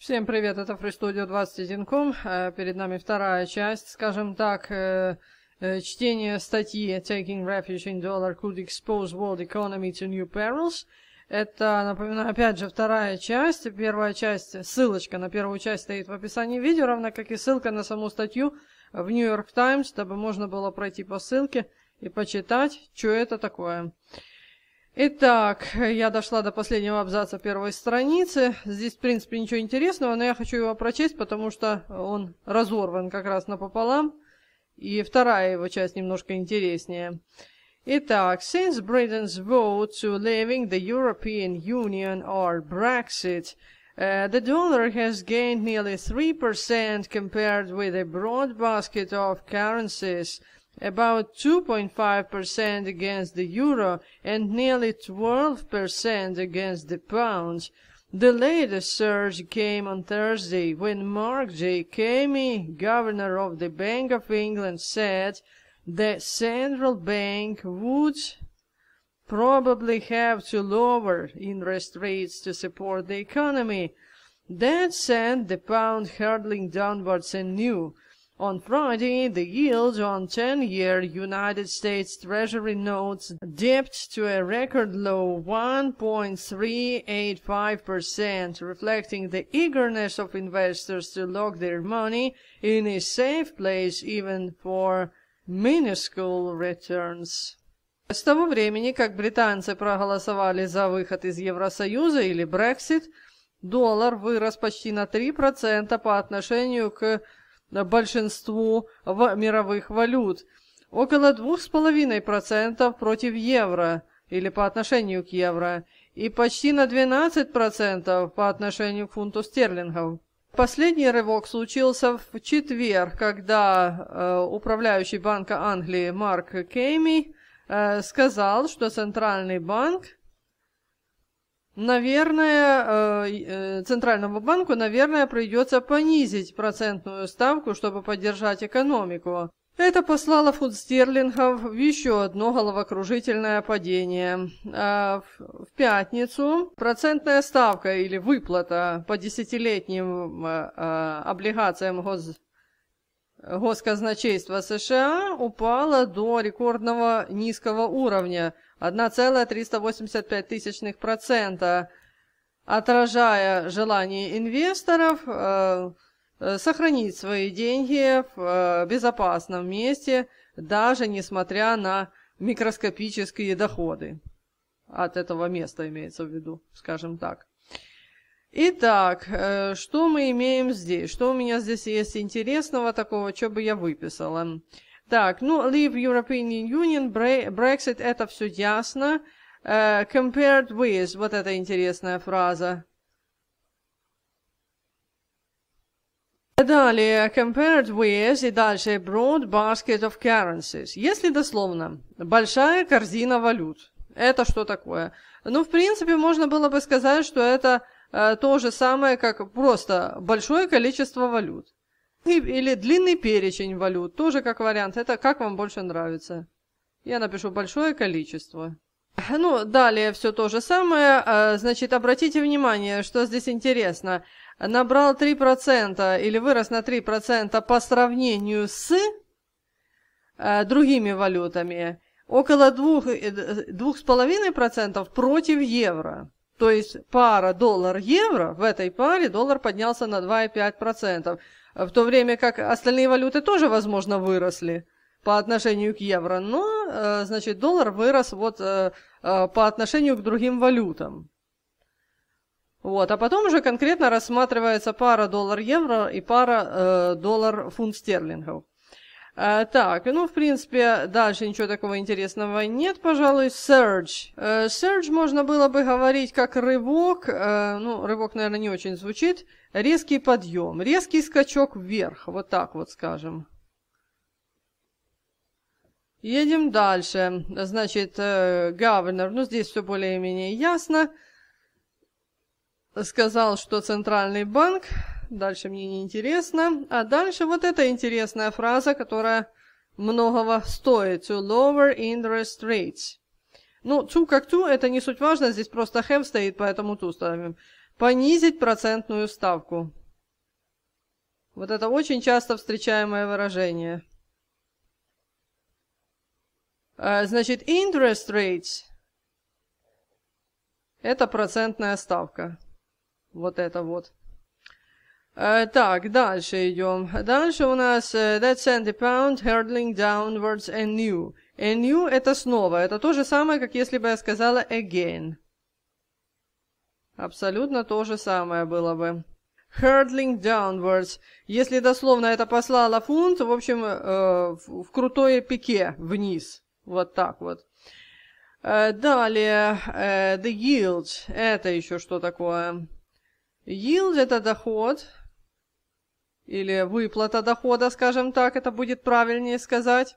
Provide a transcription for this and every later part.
Всем привет, это FreeStudio 21.com. Э, перед нами вторая часть, скажем так, э, э, чтение статьи Taking Refuge in Dollar Could Expose World Economy to New Perils. Это, напоминаю, опять же, вторая часть. Первая часть, ссылочка на первую часть стоит в описании видео, равно как и ссылка на саму статью в New York Times, чтобы можно было пройти по ссылке и почитать, что это такое. Итак, я дошла до последнего абзаца первой страницы. Здесь, в принципе, ничего интересного, но я хочу его прочесть, потому что он разорван как раз напополам. И вторая его часть немножко интереснее. Итак, since Britain's vote to leaving the European Union or Brexit, uh, the dollar has gained nearly 3% compared with a broad basket of currencies – about 2.5% against the euro and nearly 12% against the pound. The latest surge came on Thursday when Mark J. Camey, governor of the Bank of England, said the central bank would probably have to lower interest rates to support the economy. That sent the pound hurtling downwards anew. On Friday, the yield on 10-year United States Treasury notes dipped to a record low 1.385%, reflecting the eagerness of investors to lock their money in a safe place even for minuscule returns. С того времени, как британцы проголосовали за выход из Евросоюза или Brexit, доллар вырос почти на 3% по отношению к большинству мировых валют, около 2,5% против евро или по отношению к евро и почти на 12% по отношению к фунту стерлингов. Последний рывок случился в четверг, когда э, управляющий банка Англии Марк Кейми э, сказал, что Центральный банк Наверное, э, э, Центральному банку, наверное, придется понизить процентную ставку, чтобы поддержать экономику. Это послало фунт стерлингов в еще одно головокружительное падение. А в пятницу процентная ставка или выплата по десятилетним э, облигациям гос госказначейства США упала до рекордного низкого уровня 1,385%, отражая желание инвесторов э, э, сохранить свои деньги в э, безопасном месте, даже несмотря на микроскопические доходы. От этого места имеется в виду, скажем так. Итак, э, что мы имеем здесь? Что у меня здесь есть интересного такого, что бы я выписала? Так, ну, leave European Union, Brexit, это все ясно. Uh, compared with, вот эта интересная фраза. Далее, compared with, и дальше, broad basket of currencies. Если дословно, большая корзина валют. Это что такое? Ну, в принципе, можно было бы сказать, что это Э, то же самое, как просто большое количество валют. Или длинный перечень валют, тоже как вариант. Это как вам больше нравится. Я напишу большое количество. Ну, далее все то же самое. Э, значит, обратите внимание, что здесь интересно. Набрал 3% или вырос на 3% по сравнению с э, другими валютами. Около 2, 2,5% против евро. То есть пара доллар-евро, в этой паре доллар поднялся на 2,5%, в то время как остальные валюты тоже, возможно, выросли по отношению к евро, но, э, значит, доллар вырос вот э, э, по отношению к другим валютам. Вот, а потом уже конкретно рассматривается пара доллар-евро и пара доллар-фунт стерлингов. А, так, ну, в принципе, дальше ничего такого интересного нет, пожалуй. Surge. Э, Surge можно было бы говорить как рывок. Э, ну, рывок, наверное, не очень звучит. Резкий подъем, резкий скачок вверх. Вот так вот скажем. Едем дальше. Значит, Гавенер, э, ну, здесь все более-менее ясно. Сказал, что Центральный банк дальше мне не интересно. А дальше вот эта интересная фраза, которая многого стоит. To lower interest rates. Ну, to как to, это не суть важно, здесь просто have стоит, поэтому to ставим. Понизить процентную ставку. Вот это очень часто встречаемое выражение. А, значит, interest rates – это процентная ставка. Вот это вот. Э, так, дальше идем. Дальше у нас That Sandy Pound Hurtling Downwards and New. A new — это снова. Это то же самое, как если бы я сказала again. Абсолютно то же самое было бы. Hurdling downwards. Если дословно это послала фунт, в общем, э, в, в крутое пике вниз. Вот так вот. Э, далее, э, the yield. Это еще что такое? Yield – это доход или выплата дохода, скажем так, это будет правильнее сказать.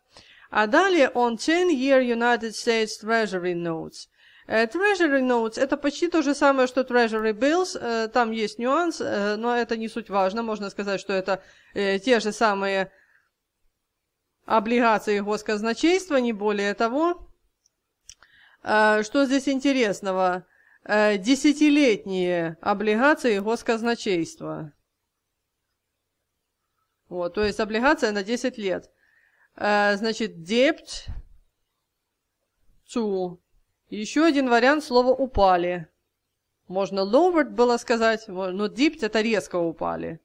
А далее он 10-year United States Treasury Notes. Э, Treasury Notes – это почти то же самое, что Treasury Bills. Э, там есть нюанс, э, но это не суть важно. Можно сказать, что это те же самые облигации госказначейства, не более того. Что здесь интересного? Десятилетние облигации госказначейства. Вот, то есть облигация на 10 лет. Э, значит, debt to. Еще один вариант слова упали. Можно lowered было сказать, но debt это резко упали.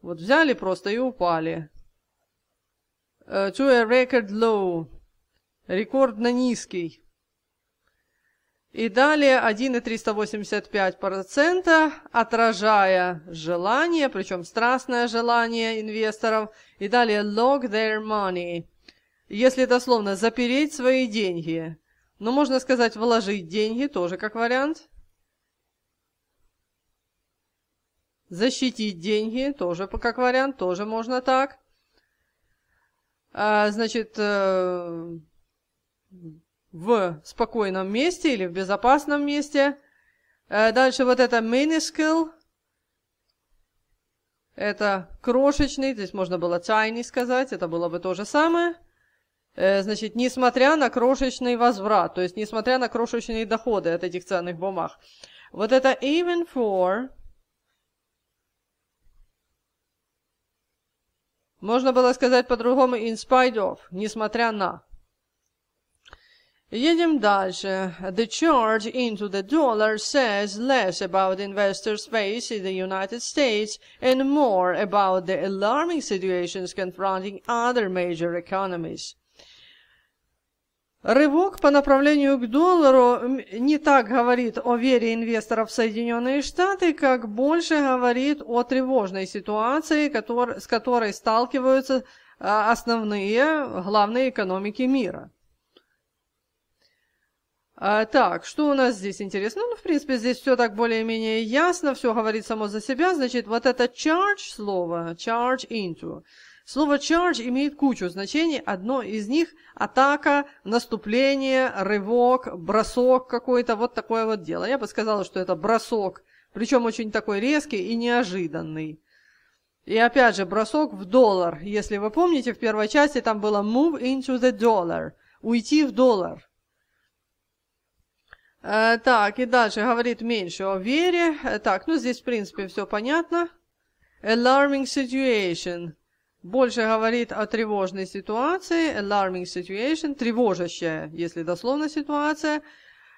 Вот взяли просто и упали. Э, to a record low. Рекордно низкий. И далее 1,385%, отражая желание, причем страстное желание инвесторов. И далее lock their money. Если дословно запереть свои деньги, но ну, можно сказать вложить деньги тоже как вариант. Защитить деньги тоже как вариант, тоже можно так. А, значит, э, в спокойном месте или в безопасном месте. Э, дальше вот это minuscule. Это крошечный, здесь можно было tiny сказать, это было бы то же самое. Э, значит, несмотря на крошечный возврат, то есть несмотря на крошечные доходы от этих ценных бумаг. Вот это even for... Можно было сказать по-другому in spite of, несмотря на. Едем дальше. The charge into the dollar says less about investors' faith in the United States and more about the alarming situations confronting other major economies. Рывок по направлению к доллару не так говорит о вере инвесторов в Соединенные Штаты, как больше говорит о тревожной ситуации, с которой сталкиваются а, основные главные экономики мира. А, так, что у нас здесь интересно? Ну, в принципе, здесь все так более-менее ясно, все говорит само за себя. Значит, вот это charge слово, charge into. Слово charge имеет кучу значений. Одно из них – атака, наступление, рывок, бросок какой-то, вот такое вот дело. Я бы сказала, что это бросок, причем очень такой резкий и неожиданный. И опять же, бросок в доллар. Если вы помните, в первой части там было move into the dollar, уйти в доллар. Э, так, и дальше говорит меньше о вере. Э, так, ну здесь, в принципе, все понятно. Alarming situation. Больше говорит о тревожной ситуации. Alarming situation. Тревожащая, если дословно, ситуация.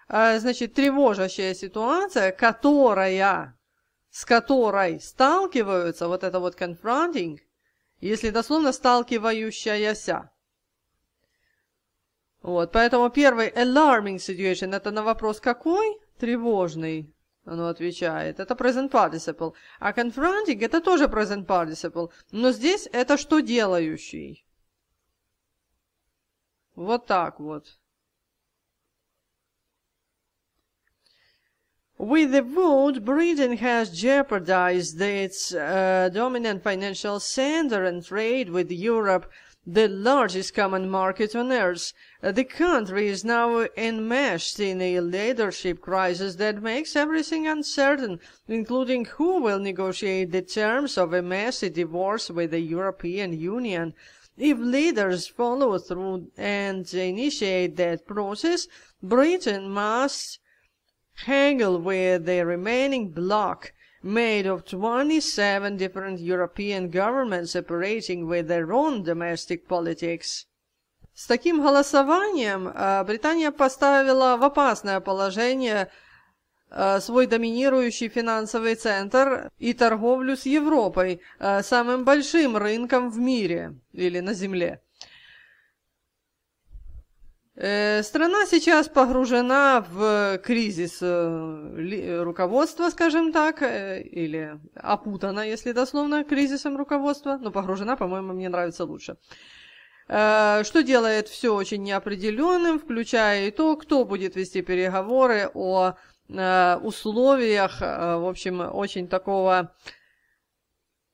Э, значит, тревожащая ситуация, которая, с которой сталкиваются, вот это вот confronting, если дословно сталкивающаяся. Вот, поэтому первый alarming situation – это на вопрос «какой?» Тревожный, оно отвечает. Это present participle. А confronting – это тоже present participle. Но здесь это что делающий. Вот так вот. With the vote, Britain has jeopardized its uh, dominant financial center and trade with Europe, the largest common market on earth. Uh, the country is now enmeshed in a leadership crisis that makes everything uncertain, including who will negotiate the terms of a messy divorce with the European Union. If leaders follow through and initiate that process, Britain must Hegel with the remaining bloc made of 27 different European governments operating with their own domestic politics. С таким голосованием э, Британия поставила в опасное положение э, свой доминирующий финансовый центр и торговлю с Европой, э, самым большим рынком в мире или на Земле. Э, страна сейчас погружена в кризис э, руководства, скажем так, э, или опутана, если дословно, кризисом руководства, но погружена, по-моему, мне нравится лучше. Что делает все очень неопределенным, включая и то, кто будет вести переговоры о условиях, в общем, очень такого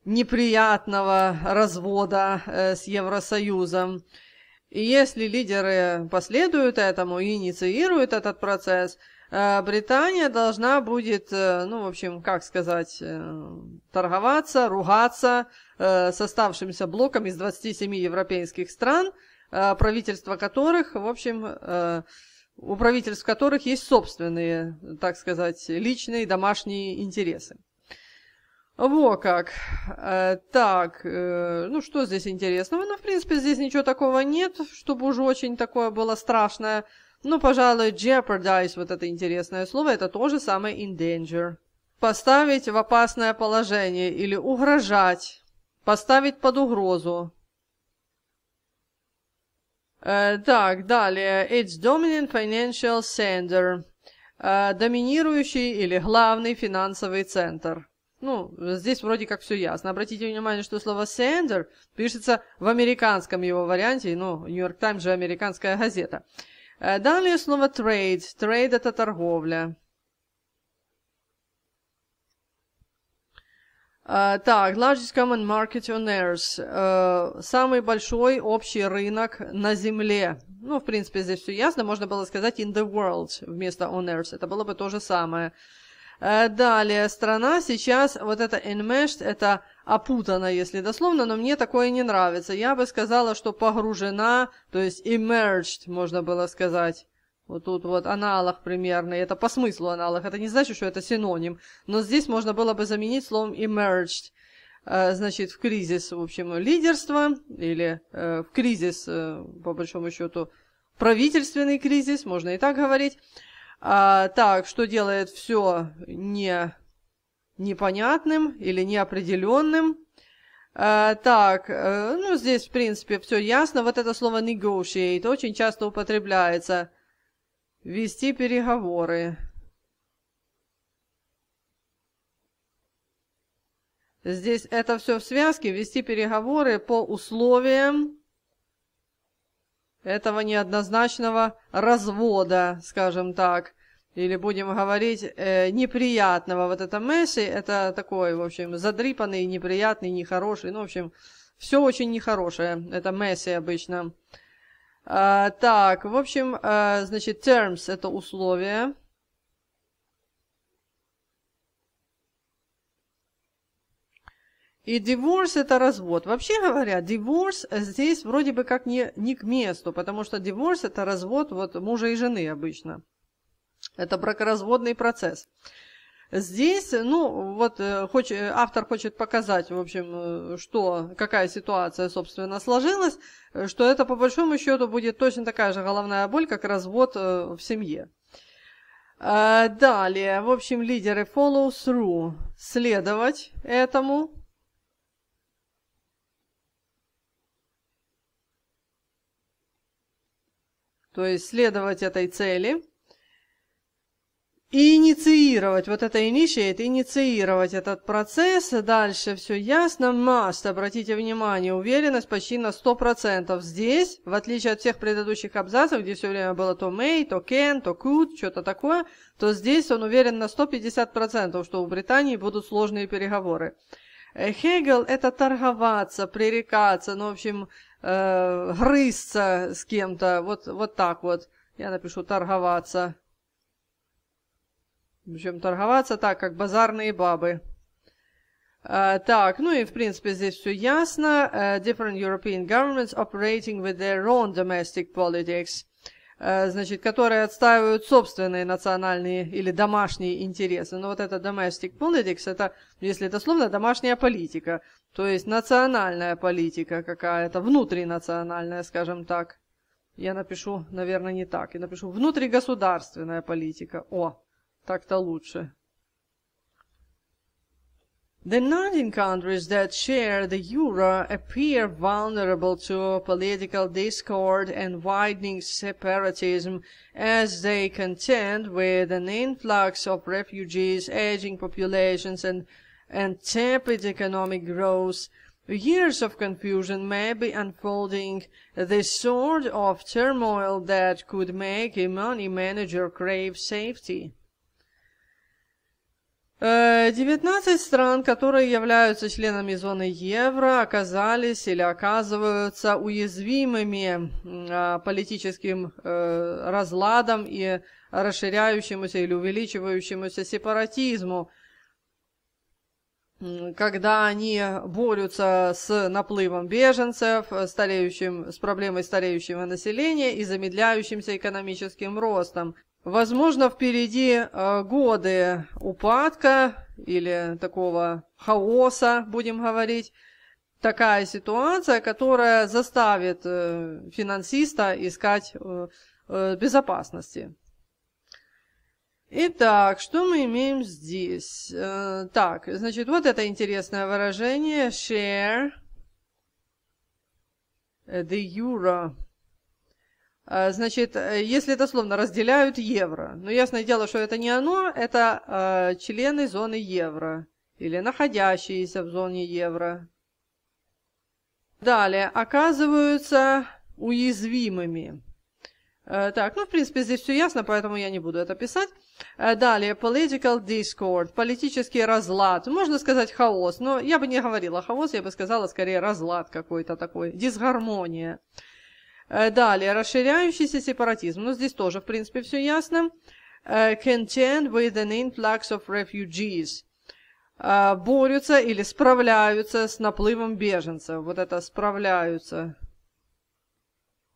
неприятного развода с Евросоюзом. И если лидеры последуют этому и инициируют этот процесс, э, Британия должна будет, э, ну, в общем, как сказать, э, торговаться, ругаться с оставшимся блоком из 27 европейских стран, правительства которых, в общем, у правительств которых есть собственные, так сказать, личные домашние интересы. Во как. Э, так, э, ну что здесь интересного? Ну, в принципе, здесь ничего такого нет, чтобы уже очень такое было страшное. Ну, пожалуй, jeopardize, вот это интересное слово, это тоже самое in danger. Поставить в опасное положение или угрожать. Поставить под угрозу. Э, так, далее. It's dominant financial center. Э, доминирующий или главный финансовый центр. Ну, здесь вроде как все ясно. Обратите внимание, что слово «sender» пишется в американском его варианте, ну, «Нью-Йорк Таймс» же американская газета. Э, далее снова «trade». «Trade» — это торговля. Э, так, largest common market on earth. Э, Самый большой общий рынок на Земле. Ну, в принципе, здесь все ясно. Можно было сказать in the world вместо on earth. Это было бы то же самое. Э, далее, страна сейчас, вот это enmeshed, это опутана, если дословно, но мне такое не нравится. Я бы сказала, что погружена, то есть emerged, можно было сказать. Вот тут вот аналог примерно, это по смыслу аналог, это не значит, что это синоним, но здесь можно было бы заменить словом emerged, э, значит, в кризис, в общем, лидерство, или э, в кризис, по большому счету, правительственный кризис, можно и так говорить. А, так, что делает все не непонятным или неопределенным. А, так, э, ну здесь, в принципе, все ясно. Вот это слово negotiate очень часто употребляется. Вести переговоры. Здесь это все в связке. Вести переговоры по условиям этого неоднозначного развода, скажем так, или будем говорить э, неприятного. Вот это Месси, это такой, в общем, задрипанный, неприятный, нехороший, ну, в общем, все очень нехорошее. Это Месси обычно. Э, так, в общем, э, значит, terms – это условия. И divorce – это развод. Вообще говоря, divorce здесь вроде бы как не, не к месту, потому что divorce – это развод вот мужа и жены обычно. Это бракоразводный процесс. Здесь, ну, вот э, хоч, автор хочет показать, в общем, э, что, какая ситуация, собственно, сложилась, э, что это, по большому счету, будет точно такая же головная боль, как развод в семье. А, далее, в общем, лидеры follow through, следовать этому, то есть следовать этой цели и инициировать, вот это initiate, инициировать этот процесс, дальше все ясно, must, обратите внимание, уверенность почти на 100%. Здесь, в отличие от всех предыдущих абзацев, где все время было то may, то can, то could, что-то такое, то здесь он уверен на 150%, что у Британии будут сложные переговоры. Э, Хегел — это торговаться, пререкаться, ну, в общем, э, грызться с кем-то, вот, вот так вот. Я напишу «торговаться». В общем, торговаться так, как базарные бабы. Uh, так, ну и в принципе здесь все ясно. Uh, different European governments operating with their own domestic politics. Э, значит, которые отстаивают собственные национальные или домашние интересы. Но вот это domestic politics, это, если это словно, домашняя политика, то есть национальная политика какая-то, внутринациональная, скажем так. Я напишу, наверное, не так. Я напишу внутригосударственная политика. О, так-то лучше. The 19 countries that share the euro appear vulnerable to political discord and widening separatism as they contend with an influx of refugees, aging populations, and, and tepid economic growth. Years of confusion may be unfolding the sort of turmoil that could make a money manager crave safety. 19 э, стран, которые являются членами зоны евро, оказались или оказываются уязвимыми а, политическим э, разладом и расширяющемуся или увеличивающемуся сепаратизму, когда они борются с наплывом беженцев, стареющим, с проблемой стареющего населения и замедляющимся экономическим ростом – Возможно, впереди э, годы упадка или такого хаоса, будем говорить. Такая ситуация, которая заставит э, финансиста искать э, безопасности. Итак, что мы имеем здесь? Так, значит, вот это интересное выражение share the euro а, значит, э, если это словно разделяют евро, но ну, ясное дело, что это не оно, это э, члены зоны евро или находящиеся в зоне евро. Далее, оказываются уязвимыми. Э, так, ну, в принципе, здесь все ясно, поэтому я не буду это писать. Э, далее, political discord, политический разлад, можно сказать хаос, но я бы не говорила хаос, я бы сказала скорее разлад какой-то такой, дисгармония. Э, далее, расширяющийся сепаратизм. Ну, здесь тоже, в принципе, все ясно. Э, Contend with an influx of refugees. Э, борются или справляются с наплывом беженцев. Вот это «справляются».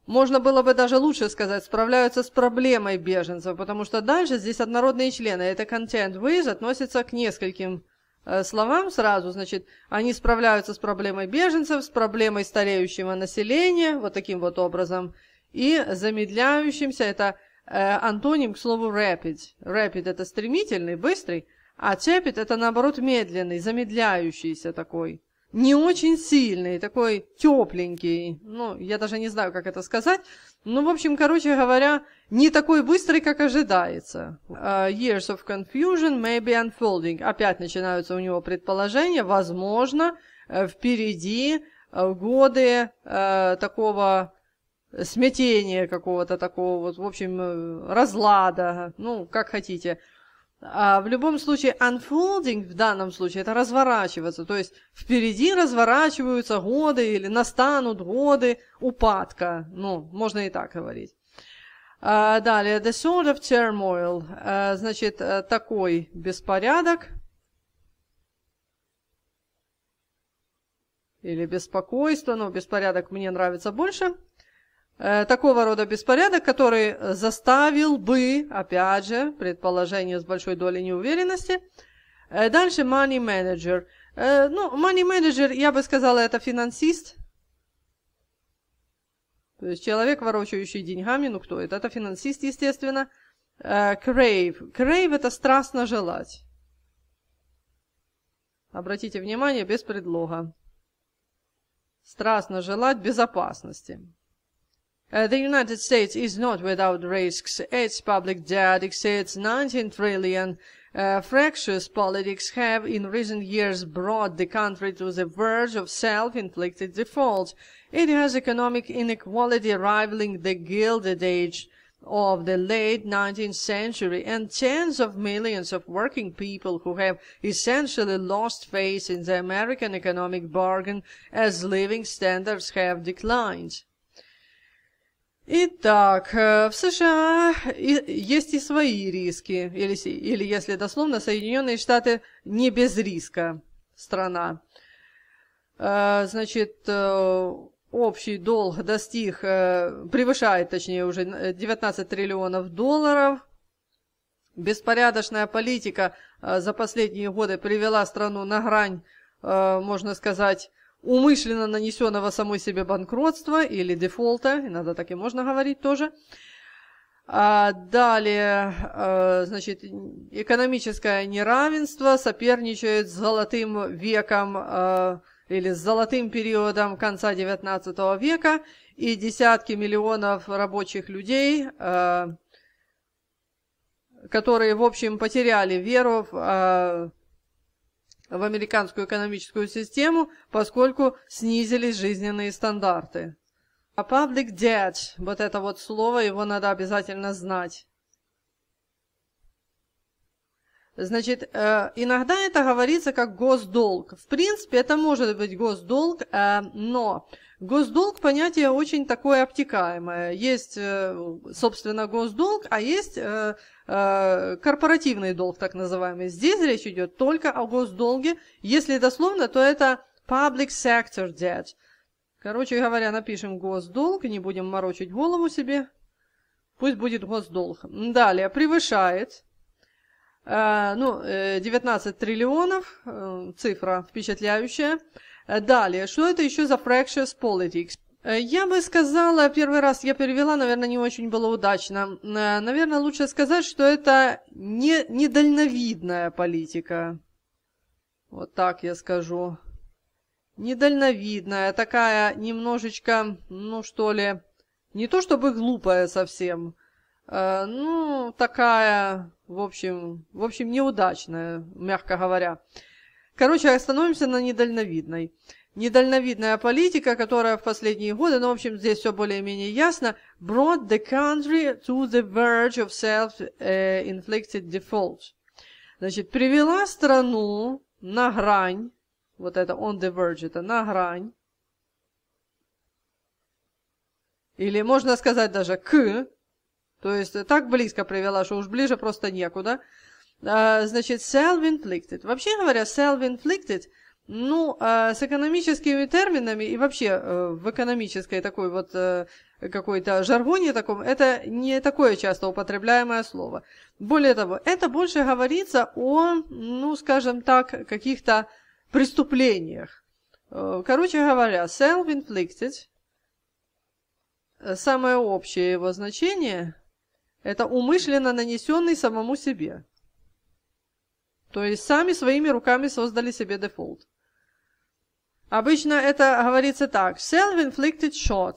Можно было бы даже лучше сказать, справляются с проблемой беженцев, потому что дальше здесь однородные члены. Это content with относится к нескольким Э, словам сразу, значит, они справляются с проблемой беженцев, с проблемой стареющего населения, вот таким вот образом, и замедляющимся, это э, антоним к слову rapid. Rapid – это стремительный, быстрый, а tepid – это, наоборот, медленный, замедляющийся такой. Не очень сильный, такой тепленький, ну, я даже не знаю, как это сказать, ну, в общем, короче говоря, не такой быстрый, как ожидается. Uh, years of confusion may be unfolding. Опять начинаются у него предположения. Возможно, э, впереди э, годы uh, такого смятения какого-то такого, вот, в общем, разлада, ну, как хотите а В любом случае, unfolding в данном случае – это разворачиваться. То есть впереди разворачиваются годы или настанут годы упадка. Ну, можно и так говорить. А, далее, the sort of turmoil. А, значит, э, такой беспорядок или беспокойство. Но ну, беспорядок мне нравится больше – Э, такого рода беспорядок, который заставил бы, опять же, предположение с большой долей неуверенности. Э, дальше money manager. Э, ну, money manager, я бы сказала, это финансист. То есть человек, ворочающий деньгами, ну кто это? Это финансист, естественно. Crave. Crave – это страстно желать. Обратите внимание, без предлога. Страстно желать безопасности. Uh, the United States is not without risks. Its public debt exceeds 19 trillion. Uh, fractious politics have in recent years brought the country to the verge of self-inflicted default. It has economic inequality rivaling the Gilded Age of the late 19th century and tens of millions of working people who have essentially lost faith in the American economic bargain as living standards have declined. Итак, э, в США есть и свои риски, или, или если дословно, Соединенные Штаты не без риска страна. Э, значит, э, общий долг достиг, превышает, точнее, уже 19 триллионов долларов. Беспорядочная политика за последние годы привела страну на грань, можно сказать, умышленно нанесенного самой себе банкротства или дефолта, иногда так и можно говорить тоже. А далее, э, значит, экономическое неравенство соперничает с золотым веком э, или с золотым периодом конца XIX века, и десятки миллионов рабочих людей, э, которые, в общем, потеряли веру в в американскую экономическую систему, поскольку снизились жизненные стандарты. А public debt, вот это вот слово, его надо обязательно знать. Значит, э, иногда это говорится как госдолг. В принципе, это может быть госдолг, э, но госдолг понятие очень такое обтекаемое. Есть, э, собственно, госдолг, а есть корпоративный долг, так называемый. Здесь речь идет только о госдолге. Если дословно, то это public sector debt. Короче говоря, напишем госдолг, не будем морочить голову себе. Пусть будет госдолг. Далее, превышает Э, ну, 19 э, триллионов, э, цифра впечатляющая. Далее, что это еще за fractious politics? Я бы сказала, первый раз я перевела, наверное, не очень было удачно. Наверное, лучше сказать, что это не, недальновидная политика. Вот так я скажу. Недальновидная, такая немножечко, ну что ли, не то чтобы глупая совсем, ну такая в общем, в общем, неудачная, мягко говоря. Короче, остановимся на недальновидной. Недальновидная политика, которая в последние годы, ну, в общем, здесь все более-менее ясно, brought the country to the verge of self-inflicted default. Значит, привела страну на грань, вот это on the verge, это на грань, или можно сказать даже к то есть э, так близко привела, что уж ближе просто некуда. А, значит, self-inflicted. Вообще говоря, self-inflicted, ну, а, с экономическими терминами и вообще э, в экономической такой вот э, какой-то жаргоне таком, это не такое часто употребляемое слово. Более того, это больше говорится о, ну, скажем так, каких-то преступлениях. Короче говоря, self-inflicted, самое общее его значение это умышленно нанесенный самому себе. То есть сами своими руками создали себе дефолт. Обычно это говорится так. Self-inflicted shot.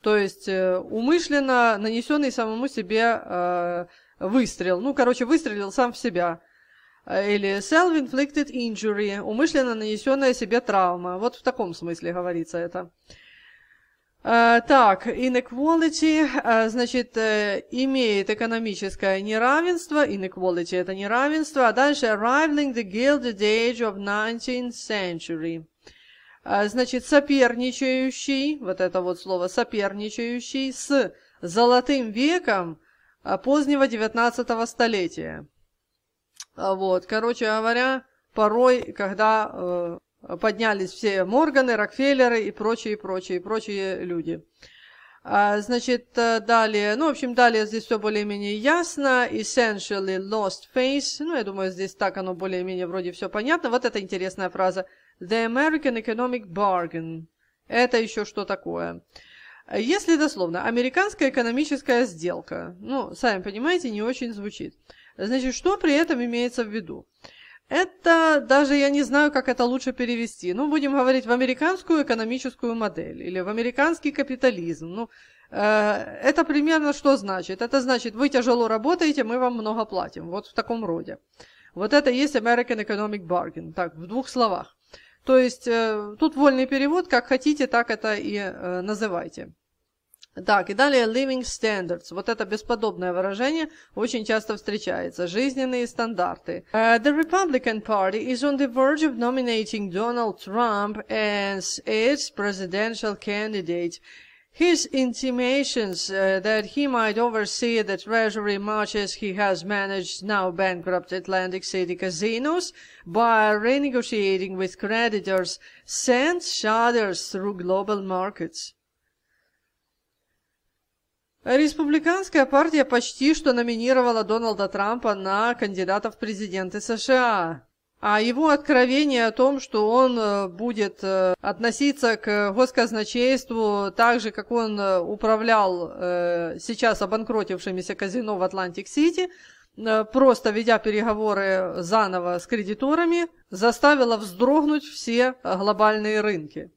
То есть э, умышленно нанесенный самому себе э, выстрел. Ну, короче, выстрелил сам в себя. Или self-inflicted injury, умышленно нанесенная себе травма. Вот в таком смысле говорится это. А, так, inequality, а, значит, э, имеет экономическое неравенство, inequality это неравенство, а дальше rivaling the gilded age of 19th century. А, значит, соперничающий, вот это вот слово, соперничающий с золотым веком позднего 19 столетия. Вот, короче говоря, порой, когда э, поднялись все Морганы, Рокфеллеры и прочие, прочие, прочие люди. А, значит, э, далее, ну, в общем, далее здесь все более-менее ясно. Essentially lost face. Ну, я думаю, здесь так оно более-менее вроде все понятно. Вот это интересная фраза. The American Economic Bargain. Это еще что такое? Если дословно, американская экономическая сделка. Ну, сами понимаете, не очень звучит. Значит, что при этом имеется в виду? Uh, это даже я не знаю, как это лучше перевести. Ну, будем говорить в американскую экономическую модель или в американский капитализм. Ну, э, это примерно что значит? Это значит, вы тяжело работаете, мы вам много платим. Вот в таком роде. Вот это есть American Economic Bargain. Так, в двух словах. То есть э, тут вольный перевод, как хотите, так это и э, называйте. Так, и далее living standards. Вот это бесподобное выражение очень часто встречается. Жизненные стандарты. Uh, the Republican Party is on the verge of nominating Donald Trump as its presidential candidate. His intimations uh, that he might oversee the Treasury much as he has managed now bankrupt Atlantic City casinos by renegotiating with creditors sent shudders through global markets. Республиканская партия почти что номинировала Дональда Трампа на кандидата в президенты США. А его откровение о том, что он э, будет э, относиться к госказначейству так же, как он э, управлял сейчас обанкротившимися казино в Атлантик-Сити, просто ведя переговоры заново с кредиторами, заставило вздрогнуть все глобальные рынки.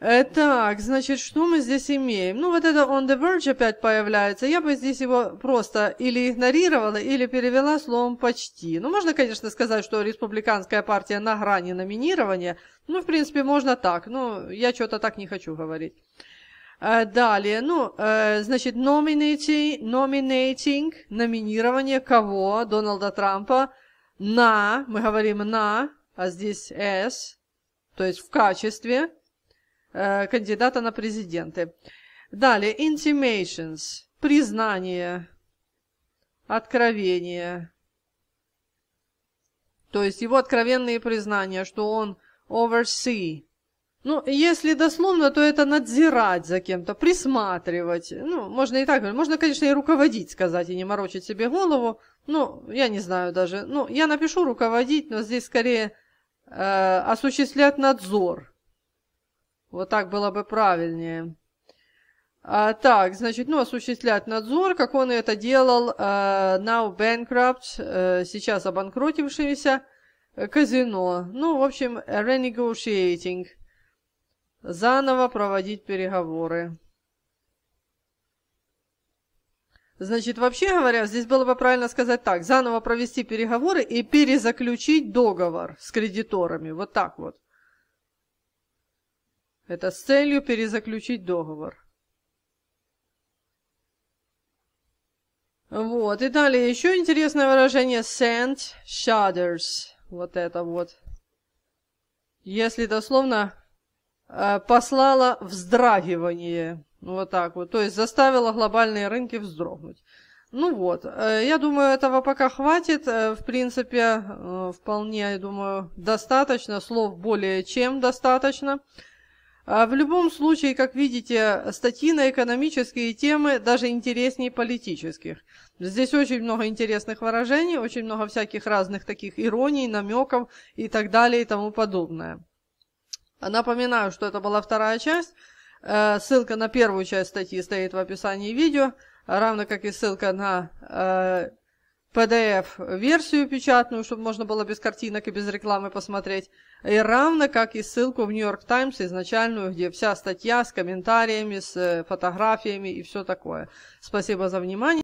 Э, так, значит, что мы здесь имеем? Ну, вот это on the verge опять появляется. Я бы здесь его просто или игнорировала, или перевела словом «почти». Ну, можно, конечно, сказать, что республиканская партия на грани номинирования. Ну, в принципе, можно так. Ну, я что-то так не хочу говорить. Э, далее, ну, э, значит, nominating, nominating, номинирование кого? Дональда Трампа на, мы говорим на, а здесь s, то есть в качестве Э, кандидата на президенты. Далее, intimations, признание, откровение. То есть его откровенные признания, что он oversee. Ну, если дословно, то это надзирать за кем-то, присматривать. Ну, можно и так говорить. Можно, конечно, и руководить сказать, и не морочить себе голову. Ну, я не знаю даже. Ну, я напишу руководить, но здесь скорее э, осуществлять надзор. Вот так было бы правильнее. А, так, значит, ну, осуществлять надзор, как он это делал, а, now bankrupt, а, сейчас обанкротившееся э, казино. Ну, в общем, renegotiating. Заново проводить переговоры. Значит, вообще говоря, здесь было бы правильно сказать так, заново провести переговоры и перезаключить договор с кредиторами, вот так вот. Это с целью перезаключить договор. Вот, и далее еще интересное выражение send shudders. Вот это вот. Если дословно э, послала вздрагивание. Вот так вот. То есть заставила глобальные рынки вздрогнуть. Ну вот, э, я думаю, этого пока хватит. Э, в принципе, вполне, я думаю, достаточно. Слов более чем достаточно. А в любом случае, как видите, статьи на экономические темы даже интереснее политических. Здесь очень много интересных выражений, очень много всяких разных таких ироний, намеков и так далее и тому подобное. Напоминаю, что это была вторая часть. Э, ссылка на первую часть статьи стоит в описании видео, равно как и ссылка на э, PDF-версию печатную, чтобы можно было без картинок и без рекламы посмотреть, и равно как и ссылку в Нью-Йорк Таймс изначальную, где вся статья с комментариями, с э, фотографиями и все такое. Спасибо за внимание.